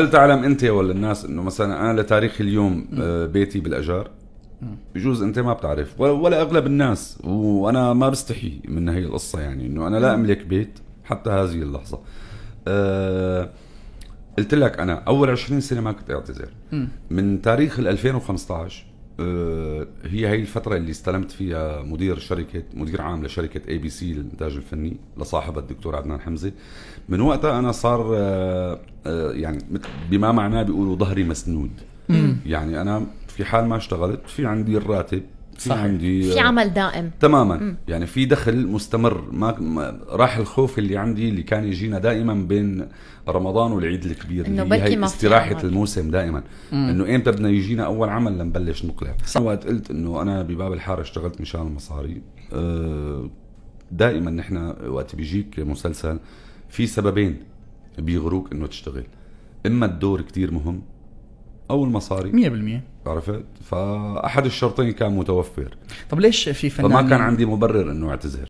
هل تعلم انت ولا الناس انه مثلا انا لتاريخ اليوم آه، بيتي بالاجار بجوز انت ما بتعرف ولا, اغلب الناس وانا ما بستحي من هي القصه يعني انه انا لا املك بيت حتى هذه اللحظه آه، قلت لك انا اول 20 سنه ما كنت اعتذر من تاريخ ال 2015 آه، هي هي الفترة اللي استلمت فيها مدير شركة مدير عام لشركة اي بي سي للإنتاج الفني لصاحبها الدكتور عدنان حمزة من وقتها أنا صار آه، آه، يعني بما معناه بيقولوا ظهري مسنود يعني أنا في حال ما اشتغلت في عندي الراتب في عندي في آه، عمل دائم تماما مم. يعني في دخل مستمر ما, راح الخوف اللي عندي اللي كان يجينا دائما بين رمضان والعيد الكبير اللي هي ما استراحه عمل. الموسم دائما انه امتى بدنا يجينا اول عمل لنبلش نقلع وقت قلت انه انا بباب الحاره اشتغلت مشان المصاري آه، دائما نحن وقت بيجيك مسلسل في سببين بيغروك انه تشتغل اما الدور كتير مهم او المصاري 100% عرفت فاحد الشرطين كان متوفر طب ليش في فنانين فما كان يعني عندي مبرر انه اعتذر